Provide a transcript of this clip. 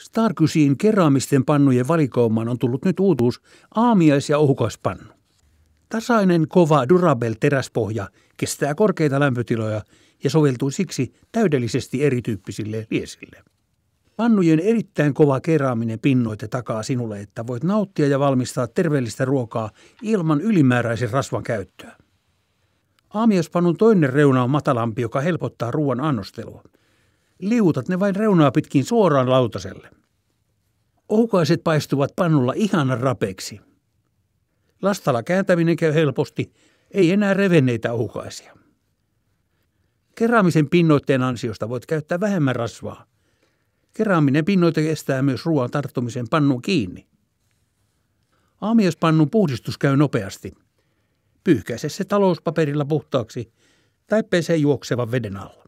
Starkysiin keraamisten pannujen valikoimaan on tullut nyt uutuus aamiais- ja ohukaispannu. Tasainen, kova Durabel-teräspohja kestää korkeita lämpötiloja ja soveltuu siksi täydellisesti erityyppisille liesille. Pannujen erittäin kova keraaminen pinnoite takaa sinulle, että voit nauttia ja valmistaa terveellistä ruokaa ilman ylimääräisen rasvan käyttöä. Aamiaspannun toinen reuna on matalampi, joka helpottaa ruoan annostelua liutat ne vain reunaa pitkin suoraan lautaselle. Oukaiset paistuvat pannulla ihan rapeksi. Lastalla kääntäminen käy helposti, ei enää revenneitä oukaisia. Keräämisen pinnoitteen ansiosta voit käyttää vähemmän rasvaa. Kerääminen pinnoite kestää myös ruoan tarttumisen pannun kiinni. Aamiespannun puhdistus käy nopeasti. Pyyhkäise se talouspaperilla puhtaaksi tai pese juoksevan veden alla.